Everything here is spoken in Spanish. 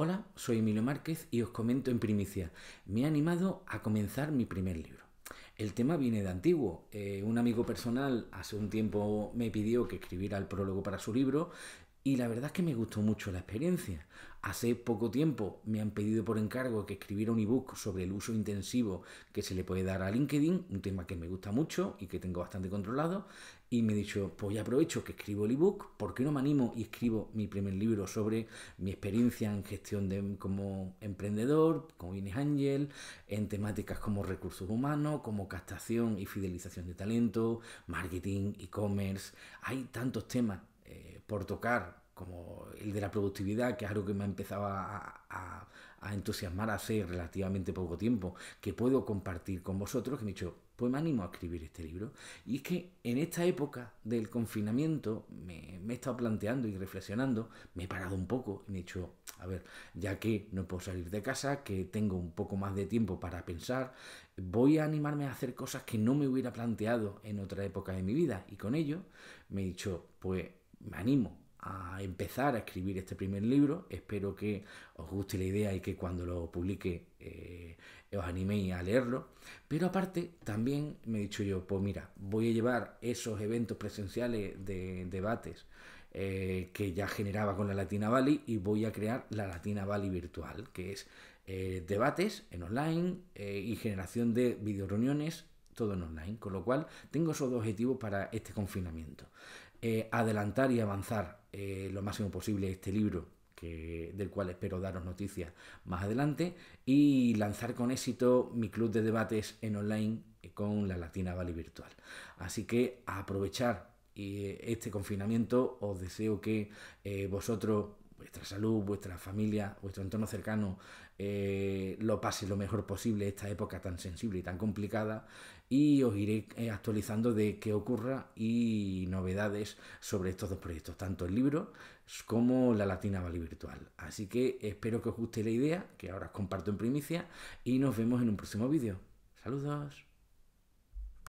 Hola, soy Emilio Márquez y os comento en primicia. Me he animado a comenzar mi primer libro. El tema viene de antiguo. Eh, un amigo personal hace un tiempo me pidió que escribiera el prólogo para su libro y la verdad es que me gustó mucho la experiencia. Hace poco tiempo me han pedido por encargo que escribiera un ebook sobre el uso intensivo que se le puede dar a LinkedIn, un tema que me gusta mucho y que tengo bastante controlado, y me he dicho, pues ya aprovecho que escribo el ebook, ¿por qué no me animo y escribo mi primer libro sobre mi experiencia en gestión de, como emprendedor, como Inés Angel, en temáticas como recursos humanos, como captación y fidelización de talento, marketing, e-commerce, hay tantos temas eh, por tocar como el de la productividad, que es algo que me ha a, a, entusiasmar hace relativamente poco tiempo, que puedo compartir con vosotros, que me he dicho, pues me animo a escribir este libro. Y es que en esta época del confinamiento me, me he estado planteando y reflexionando, me he parado un poco y me he dicho, a ver, ya que no puedo salir de casa, que tengo un poco más de tiempo para pensar, voy a animarme a hacer cosas que no me hubiera planteado en otra época de mi vida. Y con ello me he dicho, pues me animo a empezar a escribir este primer libro. Espero que os guste la idea y que cuando lo publique eh, os animéis a leerlo. Pero aparte, también me he dicho yo, pues mira, voy a llevar esos eventos presenciales de debates eh, que ya generaba con la Latina Valley y voy a crear la Latina Valley virtual, que es eh, debates en online y generación de videoreuniones todo en online, con lo cual tengo esos dos objetivos para este confinamiento. Eh, adelantar y avanzar eh, lo máximo posible este libro que, del cual espero daros noticias más adelante, y lanzar con éxito mi club de debates en online con la Latina Valley Virtual. Así que aprovechar eh, este confinamiento, os deseo que vosotros vuestra salud, vuestra familia, vuestro entorno cercano eh, lo pase lo mejor posible esta época tan sensible y tan complicada y os iré eh, actualizando de qué ocurra y novedades sobre estos dos proyectos, tanto el libro como la Latina Valley Virtual. Así que espero que os guste la idea, que ahora os comparto en primicia y nos vemos en un próximo vídeo. Saludos.